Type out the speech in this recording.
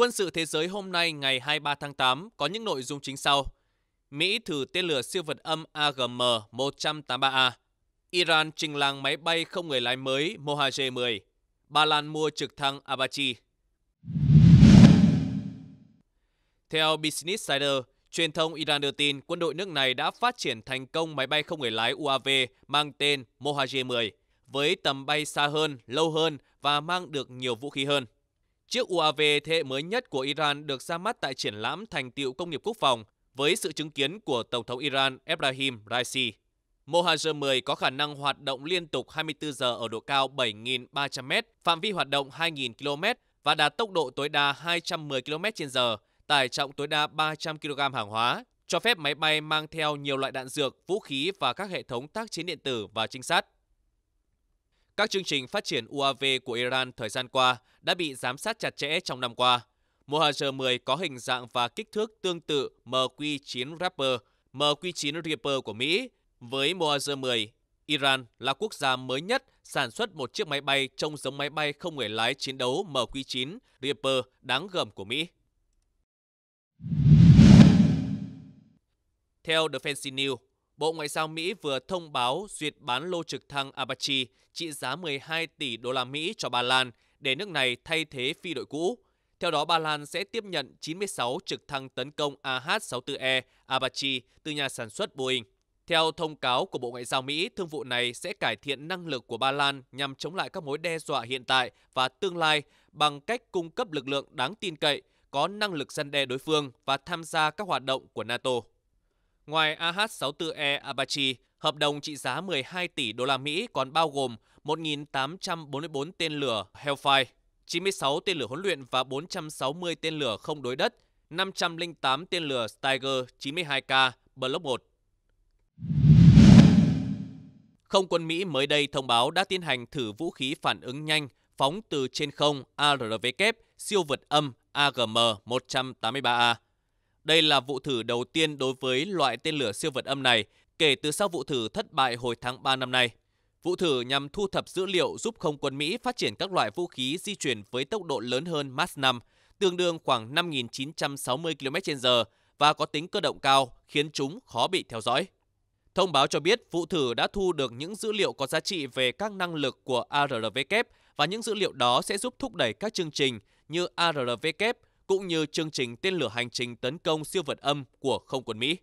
Quân sự thế giới hôm nay ngày 23 tháng 8 có những nội dung chính sau. Mỹ thử tên lửa siêu vật âm AGM-183A. Iran trình làng máy bay không người lái mới Mohaje-10. Ba Lan mua trực thăng Apache. Theo Business Insider, truyền thông Iran đưa tin quân đội nước này đã phát triển thành công máy bay không người lái UAV mang tên Mohaje-10 với tầm bay xa hơn, lâu hơn và mang được nhiều vũ khí hơn. Chiếc UAV thế hệ mới nhất của Iran được ra mắt tại triển lãm thành tiệu công nghiệp quốc phòng với sự chứng kiến của Tổng thống Iran Ebrahim Raisi. Mohajer 10 có khả năng hoạt động liên tục 24 giờ ở độ cao 7.300 m, phạm vi hoạt động 2.000 km và đạt tốc độ tối đa 210 km/h, tải trọng tối đa 300 kg hàng hóa, cho phép máy bay mang theo nhiều loại đạn dược, vũ khí và các hệ thống tác chiến điện tử và trinh sát. Các chương trình phát triển UAV của Iran thời gian qua đã bị giám sát chặt chẽ trong năm qua. Mohajer-10 có hình dạng và kích thước tương tự MQ-9 Raptor, MQ-9 Reaper của Mỹ. Với Mohajer-10, Iran là quốc gia mới nhất sản xuất một chiếc máy bay trông giống máy bay không người lái chiến đấu MQ-9 Reaper đáng gờm của Mỹ. Theo Defense News, Bộ Ngoại giao Mỹ vừa thông báo duyệt bán lô trực thăng Apache trị giá 12 tỷ đô la Mỹ cho Ba Lan để nước này thay thế phi đội cũ. Theo đó, Ba Lan sẽ tiếp nhận 96 trực thăng tấn công AH-64E Apache từ nhà sản xuất Boeing. Theo thông cáo của Bộ Ngoại giao Mỹ, thương vụ này sẽ cải thiện năng lực của Ba Lan nhằm chống lại các mối đe dọa hiện tại và tương lai bằng cách cung cấp lực lượng đáng tin cậy, có năng lực săn đe đối phương và tham gia các hoạt động của NATO. Ngoài AH-64E Apache, hợp đồng trị giá 12 tỷ đô la Mỹ còn bao gồm 1.844 tên lửa Hellfire, 96 tên lửa huấn luyện và 460 tên lửa không đối đất, 508 tên lửa Stiger 92K Block 1. Không quân Mỹ mới đây thông báo đã tiến hành thử vũ khí phản ứng nhanh phóng từ trên không ARV kép siêu vượt âm AGM-183A đây là vụ thử đầu tiên đối với loại tên lửa siêu vật âm này kể từ sau vụ thử thất bại hồi tháng 3 năm nay. Vụ thử nhằm thu thập dữ liệu giúp không quân Mỹ phát triển các loại vũ khí di chuyển với tốc độ lớn hơn Mach 5, tương đương khoảng 5.960 km/h và có tính cơ động cao, khiến chúng khó bị theo dõi. Thông báo cho biết vụ thử đã thu được những dữ liệu có giá trị về các năng lực của ARVK e và những dữ liệu đó sẽ giúp thúc đẩy các chương trình như ARVK e cũng như chương trình tên lửa hành trình tấn công siêu vật âm của không quân Mỹ.